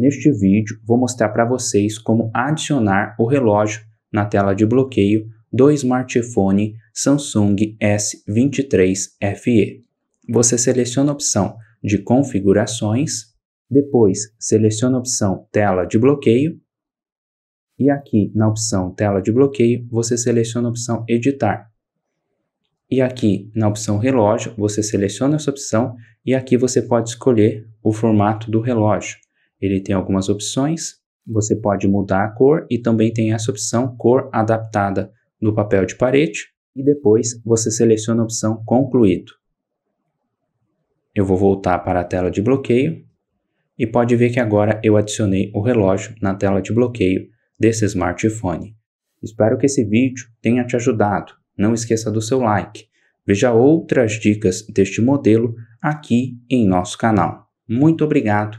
Neste vídeo, vou mostrar para vocês como adicionar o relógio na tela de bloqueio do smartphone Samsung S23 FE. Você seleciona a opção de configurações, depois seleciona a opção tela de bloqueio e aqui na opção tela de bloqueio você seleciona a opção editar. E aqui na opção relógio você seleciona essa opção e aqui você pode escolher o formato do relógio. Ele tem algumas opções, você pode mudar a cor e também tem essa opção cor adaptada no papel de parede e depois você seleciona a opção concluído. Eu vou voltar para a tela de bloqueio e pode ver que agora eu adicionei o relógio na tela de bloqueio desse smartphone. Espero que esse vídeo tenha te ajudado. Não esqueça do seu like. Veja outras dicas deste modelo aqui em nosso canal. Muito obrigado